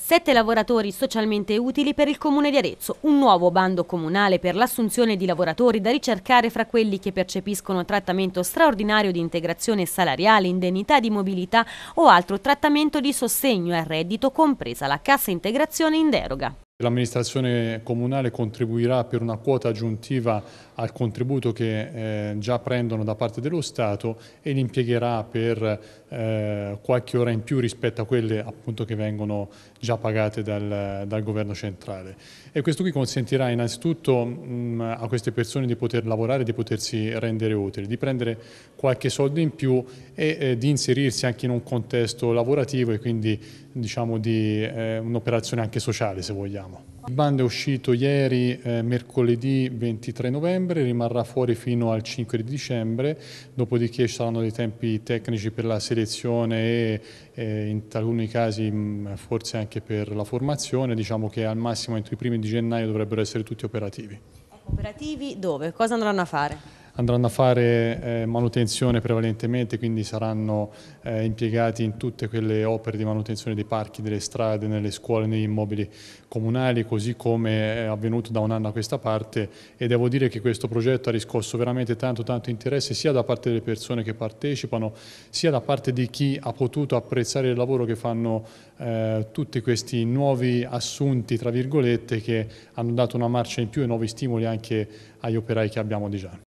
Sette lavoratori socialmente utili per il Comune di Arezzo, un nuovo bando comunale per l'assunzione di lavoratori da ricercare fra quelli che percepiscono trattamento straordinario di integrazione salariale, indennità di mobilità o altro trattamento di sostegno al reddito, compresa la cassa integrazione in deroga. L'amministrazione comunale contribuirà per una quota aggiuntiva al contributo che eh, già prendono da parte dello Stato e li impiegherà per eh, qualche ora in più rispetto a quelle appunto, che vengono già pagate dal, dal, governo centrale. E questo qui consentirà innanzitutto mh, mm, a queste persone di poter lavorare, di potersi rendere utili, di prendere qualche soldo in più e eh, di inserirsi anche in un contesto lavorativo e quindi diciamo di eh, un'operazione anche sociale se vogliamo abbiamo. Il bando è uscito ieri, eh, mercoledì 23 novembre, rimarrà fuori fino al 5 di dicembre, dopodiché ci saranno dei tempi tecnici per la selezione e eh, in alcuni casi mh, mm, forse anche per la formazione, diciamo che al massimo entro i primi di gennaio dovrebbero essere tutti operativi. Operativi dove? Cosa andranno a fare? andranno a fare eh, manutenzione prevalentemente, quindi saranno eh, impiegati in tutte quelle opere di manutenzione dei parchi, delle strade, nelle scuole, negli immobili comunali, così come è eh, avvenuto da un anno a questa parte e devo dire che questo progetto ha riscosso veramente tanto tanto interesse sia da parte delle persone che partecipano, sia da parte di chi ha potuto apprezzare il lavoro che fanno eh, tutti questi nuovi assunti, tra virgolette, che hanno dato una marcia in più e nuovi stimoli anche agli operai che abbiamo di già.